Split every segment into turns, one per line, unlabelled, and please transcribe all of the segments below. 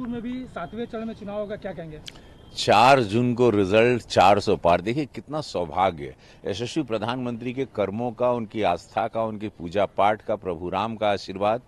में भी सातवें चरण में चुनाव होगा क्या कहेंगे चार जून को रिजल्ट चार सौ पार देखिए कितना सौभाग्य यशस्वी प्रधानमंत्री के कर्मों का उनकी आस्था का उनकी पूजा पाठ का प्रभु राम का आशीर्वाद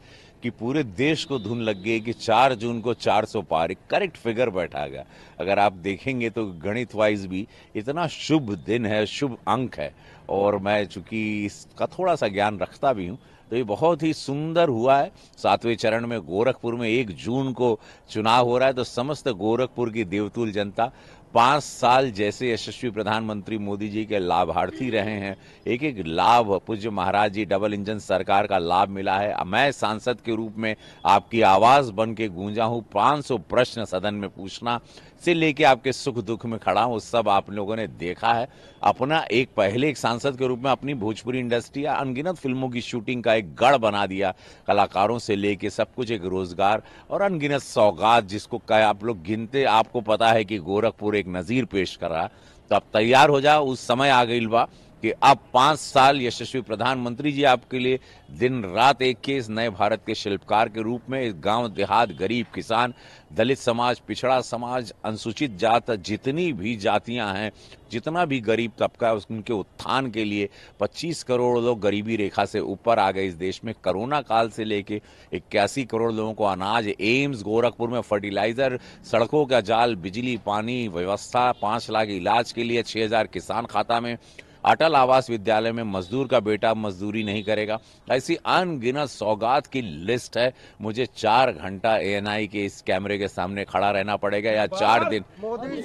कि पूरे देश को धुन लग गई कि 4 जून को 400 पार एक करेक्ट फिगर बैठा गया अगर आप देखेंगे तो गणित वाइज भी इतना शुभ दिन है शुभ अंक है और मैं चूंकि इसका थोड़ा सा ज्ञान रखता भी हूँ तो ये बहुत ही सुंदर हुआ है सातवें चरण में गोरखपुर में एक जून को चुनाव हो रहा है तो समस्त गोरखपुर की देवतुल जनता पांच साल जैसे यशस्वी प्रधानमंत्री मोदी जी के लाभार्थी रहे हैं एक एक लाभ पूज्य महाराज जी डबल इंजन सरकार का लाभ मिला है मैं सांसद के रूप में आपकी आवाज़ बन के गूंजा हूँ पांच प्रश्न सदन में पूछना से लेके आपके सुख दुख में खड़ा हूँ सब आप लोगों ने देखा है अपना एक पहले एक सांसद के रूप में अपनी भोजपुरी इंडस्ट्री या अनगिनत फिल्मों की शूटिंग का एक गढ़ बना दिया कलाकारों से लेके सब कुछ एक रोजगार और अनगिनत सौगात जिसको आप लोग गिनते आपको पता है कि गोरखपुर एक एक नज़ीर पेश करा तो आप तैयार हो जाओ उस समय आ गई बा कि आप पांच साल यशस्वी प्रधानमंत्री जी आपके लिए दिन रात एक के इस नए भारत के शिल्पकार के रूप में गांव देहात गरीब किसान दलित समाज पिछड़ा समाज अनुसूचित जात जितनी भी जातियां हैं जितना भी गरीब तबका है उनके उत्थान के लिए 25 करोड़ लोग गरीबी रेखा से ऊपर आ गए इस देश में कोरोना काल से लेके इक्यासी करोड़ लोगों को अनाज एम्स गोरखपुर में फर्टिलाइजर सड़कों का जाल बिजली पानी व्यवस्था पाँच लाख इलाज के लिए छः किसान खाता में अटल आवास विद्यालय में मजदूर का बेटा मजदूरी नहीं करेगा ऐसी अनगिनत सौगात की लिस्ट है मुझे चार घंटा ए के इस कैमरे के सामने खड़ा रहना पड़ेगा या चार दिन मोदी मोदी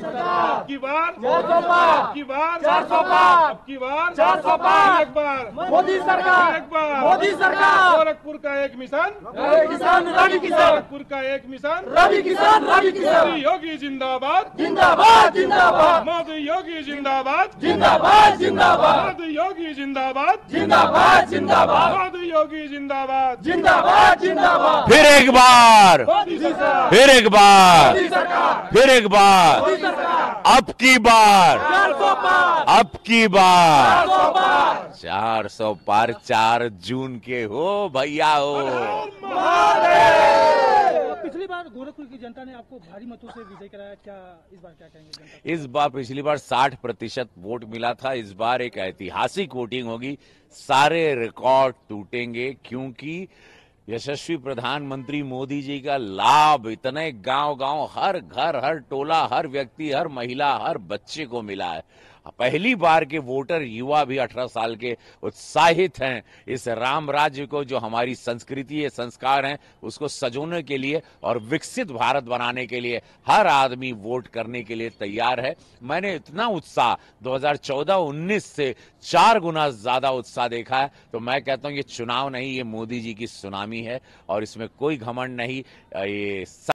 सरकार मोदी सरकार गोरखपुर का एक मिशन गोरखपुर का एक मिशन रवि किसान रवि किसान योगी जिंदाबाद जिंदाबाद जिंदाबाद मोदी योगी जिंदाबाद जिंदाबाद जिंदाबाद जिंदाबाद योगी जिंदाबाद जिंदाबाद जिंदाबाद योगी जिंदाबाद जिंदाबाद जिंदाबाद फिर एक बार फिर एक बार फिर एक बार अब की बार अब की बार चार सौ पार चार जून के हो भैया हो गोरखपुर की जनता ने आपको भारी मतों से विजय कराया क्या इस बार क्या कहेंगे इस बार पिछली बार 60 प्रतिशत वोट मिला था इस बार एक ऐतिहासिक वोटिंग होगी सारे रिकॉर्ड टूटेंगे क्योंकि यशस्वी प्रधानमंत्री मोदी जी का लाभ इतने गांव गांव हर घर हर टोला हर व्यक्ति हर महिला हर बच्चे को मिला है पहली बार के वोटर युवा भी 18 साल के उत्साहित हैं इस राम राज्य को जो हमारी संस्कृति है संस्कार हैं उसको सजोने के लिए और विकसित भारत बनाने के लिए हर आदमी वोट करने के लिए तैयार है मैंने इतना उत्साह 2014-19 से चार गुना ज्यादा उत्साह देखा है तो मैं कहता हूं ये चुनाव नहीं ये मोदी जी की सुनामी है और इसमें कोई घमंड नहीं ये